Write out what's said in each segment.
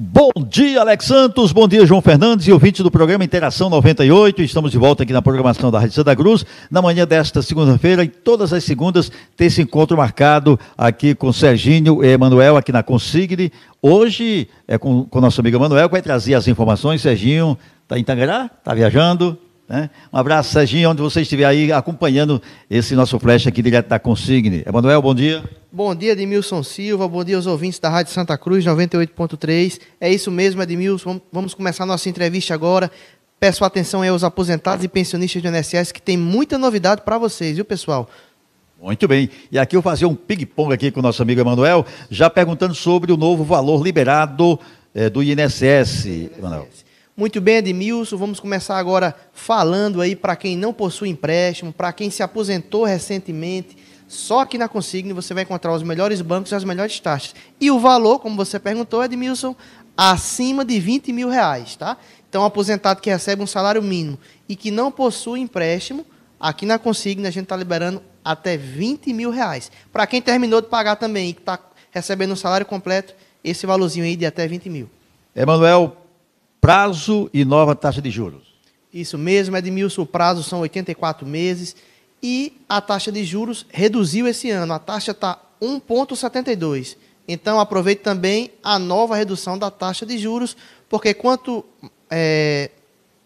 Bom dia, Alex Santos. Bom dia, João Fernandes e ouvinte do programa Interação 98. Estamos de volta aqui na programação da Rádio Santa Cruz, na manhã desta segunda-feira Em todas as segundas tem esse encontro marcado aqui com Serginho e Emanuel, aqui na Consigne. Hoje é com, o nosso amigo Emanuel que vai trazer as informações. Serginho está em Tangará? Está viajando? Né? Um abraço, Serginho, onde você estiver aí acompanhando esse nosso flash aqui direto da Consigne. Emanuel, bom dia. Bom dia, Edmilson Silva. Bom dia aos ouvintes da Rádio Santa Cruz 98.3. É isso mesmo, Edmilson. Vamos começar nossa entrevista agora. Peço atenção aí aos aposentados e pensionistas do INSS, que tem muita novidade para vocês, viu, pessoal? Muito bem. E aqui eu vou fazer um ping-pong aqui com o nosso amigo Emanuel, já perguntando sobre o novo valor liberado eh, do INSS. INSS. Muito bem, Edmilson, vamos começar agora falando aí para quem não possui empréstimo, para quem se aposentou recentemente. Só que na Consigne você vai encontrar os melhores bancos e as melhores taxas. E o valor, como você perguntou, Edmilson, acima de 20 mil reais, tá? Então, aposentado que recebe um salário mínimo e que não possui empréstimo, aqui na Consigne a gente está liberando até 20 mil reais. Para quem terminou de pagar também e que está recebendo um salário completo, esse valorzinho aí de até 20 mil. Emanuel, prazo e nova taxa de juros. Isso mesmo, Edmilson, o prazo são 84 meses e a taxa de juros reduziu esse ano, a taxa está 1,72. Então aproveite também a nova redução da taxa de juros, porque quanto é,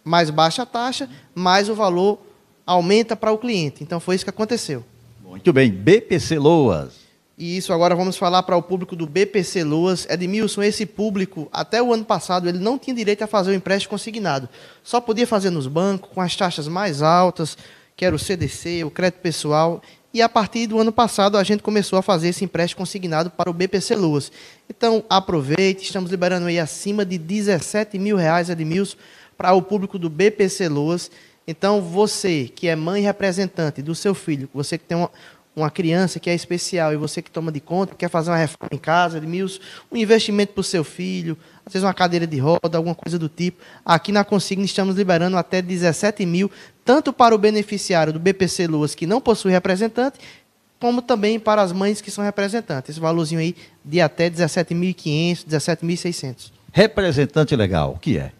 mais baixa a taxa, mais o valor aumenta para o cliente. Então foi isso que aconteceu. Muito bem, BPC Loas. E isso agora vamos falar para o público do BPC Luas. Edmilson, esse público, até o ano passado, ele não tinha direito a fazer o empréstimo consignado. Só podia fazer nos bancos, com as taxas mais altas, que era o CDC, o crédito pessoal. E a partir do ano passado, a gente começou a fazer esse empréstimo consignado para o BPC Luas. Então, aproveite, estamos liberando aí acima de 17 mil reais, Edmilson, para o público do BPC Luas. Então, você que é mãe representante do seu filho, você que tem uma uma criança que é especial e você que toma de conta, quer fazer uma reforma em casa, Edmilson, um investimento para o seu filho, às vezes uma cadeira de roda, alguma coisa do tipo. Aqui na Consigna estamos liberando até 17 mil, tanto para o beneficiário do BPC Luas, que não possui representante, como também para as mães que são representantes. Esse valorzinho aí de até 17.500, 17.600. Representante legal, o que é?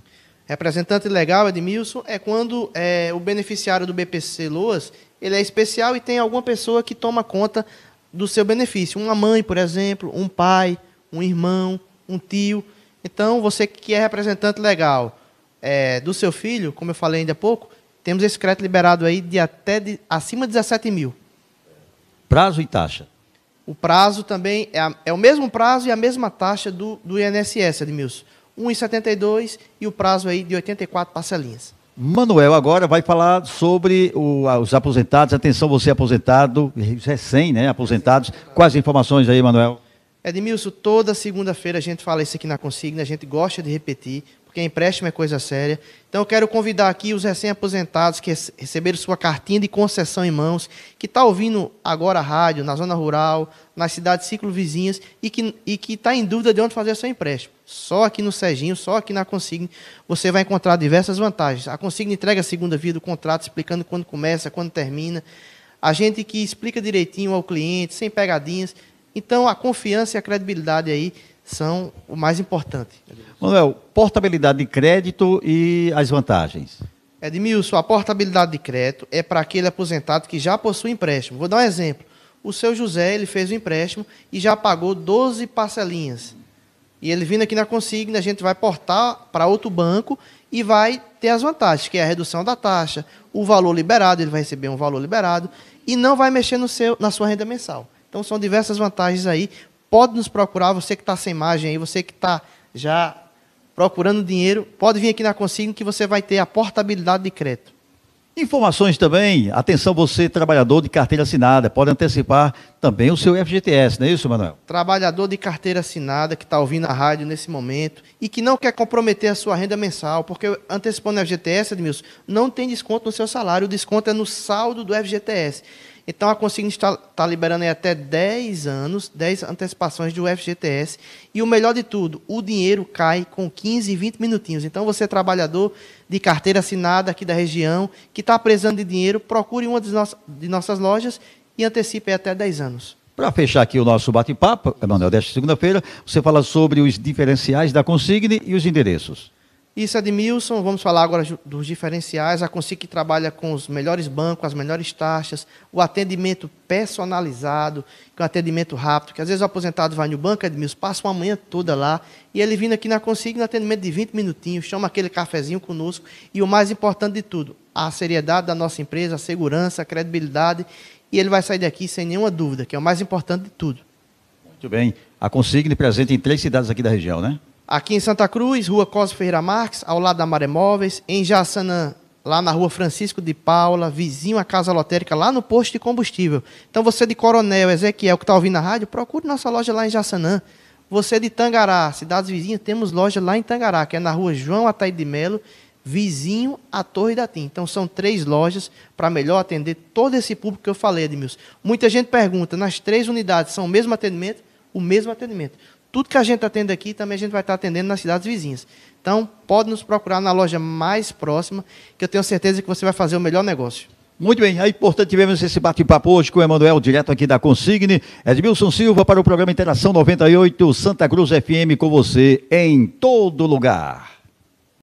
Representante legal, Edmilson, é quando é, o beneficiário do BPC Loas ele é especial e tem alguma pessoa que toma conta do seu benefício. Uma mãe, por exemplo, um pai, um irmão, um tio. Então, você que é representante legal é, do seu filho, como eu falei ainda há pouco, temos esse crédito liberado aí de até de, acima de 17 mil. Prazo e taxa? O prazo também é, a, é o mesmo prazo e a mesma taxa do, do INSS, Edmilson. 1,72 e o prazo aí de 84 parcelinhas. Manuel agora vai falar sobre o, os aposentados. Atenção, você aposentado, recém, né? Aposentados. Quais informações aí, Manuel? Edmilson, toda segunda-feira a gente fala isso aqui na consigna, a gente gosta de repetir, porque empréstimo é coisa séria. Então eu quero convidar aqui os recém-aposentados que receberam sua cartinha de concessão em mãos, que está ouvindo agora a rádio, na zona rural, nas cidades ciclo vizinhas e que e está em dúvida de onde fazer seu empréstimo. Só aqui no Serginho, só aqui na Consigne, você vai encontrar diversas vantagens. A Consigne entrega a segunda via do contrato, explicando quando começa, quando termina. A gente que explica direitinho ao cliente, sem pegadinhas. Então, a confiança e a credibilidade aí são o mais importante. Manuel, portabilidade de crédito e as vantagens. Edmilson, a portabilidade de crédito é para aquele aposentado que já possui empréstimo. Vou dar um exemplo. O seu José ele fez o empréstimo e já pagou 12 parcelinhas. E ele vindo aqui na consigna, a gente vai portar para outro banco e vai ter as vantagens, que é a redução da taxa, o valor liberado, ele vai receber um valor liberado e não vai mexer no seu, na sua renda mensal. Então são diversas vantagens aí. Pode nos procurar, você que está sem imagem aí, você que está já procurando dinheiro, pode vir aqui na Consigno que você vai ter a portabilidade de crédito. Informações também, atenção você trabalhador de carteira assinada, pode antecipar também o seu FGTS, não é isso, Manuel? Trabalhador de carteira assinada que está ouvindo a rádio nesse momento e que não quer comprometer a sua renda mensal, porque antecipando o FGTS, Edmilson, não tem desconto no seu salário, o desconto é no saldo do FGTS. Então a Consigne está, liberando até 10 anos, 10 antecipações do FGTS. E o melhor de tudo, o dinheiro cai com 15, 20 minutinhos. Então você, é trabalhador de carteira assinada aqui da região, que está precisando de dinheiro, procure uma de nossas lojas e antecipe até 10 anos. Para fechar aqui o nosso bate-papo, Emanuel, desta segunda-feira, você fala sobre os diferenciais da consigne e os endereços. Isso é de Milson. Vamos falar agora dos diferenciais. A Consic trabalha com os melhores bancos, as melhores taxas, o atendimento personalizado, com é atendimento rápido, que às vezes o aposentado vai no banco, é Edmilson, passa uma manhã toda lá, e ele vindo aqui na Consic, no atendimento de 20 minutinhos, chama aquele cafezinho conosco, e o mais importante de tudo, a seriedade da nossa empresa, a segurança, a credibilidade, e ele vai sair daqui sem nenhuma dúvida, que é o mais importante de tudo. Muito bem. A Consigne presente em três cidades aqui da região, né? Aqui em Santa Cruz, Rua Cosme Ferreira Marques, ao lado da Maré Móveis. Em Jaçanã, lá na Rua Francisco de Paula, vizinho à Casa Lotérica, lá no posto de combustível. Então você de Coronel, Ezequiel, que está ouvindo a rádio, procure nossa loja lá em Jaçanã. Você de Tangará, cidades vizinhas, temos loja lá em Tangará, que é na Rua João Ataíde de Melo, vizinho à Torre da TIM. Então são três lojas para melhor atender todo esse público que eu falei, Edmilson. Muita gente pergunta, nas três unidades são o mesmo atendimento? O mesmo atendimento tudo que a gente atende aqui, também a gente vai estar atendendo nas cidades vizinhas. Então, pode nos procurar na loja mais próxima, que eu tenho certeza que você vai fazer o melhor negócio. Muito bem, é importante tivemos esse bate-papo hoje com o Emanuel, direto aqui da Consigne. Edmilson Silva para o programa Interação 98, Santa Cruz FM com você em todo lugar.